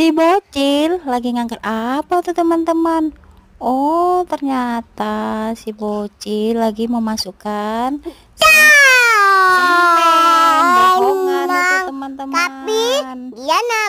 Si bocil lagi ngangkat apa tuh teman-teman? Oh, ternyata si bocil lagi memasukkan semen bohongan itu teman-teman. Tapi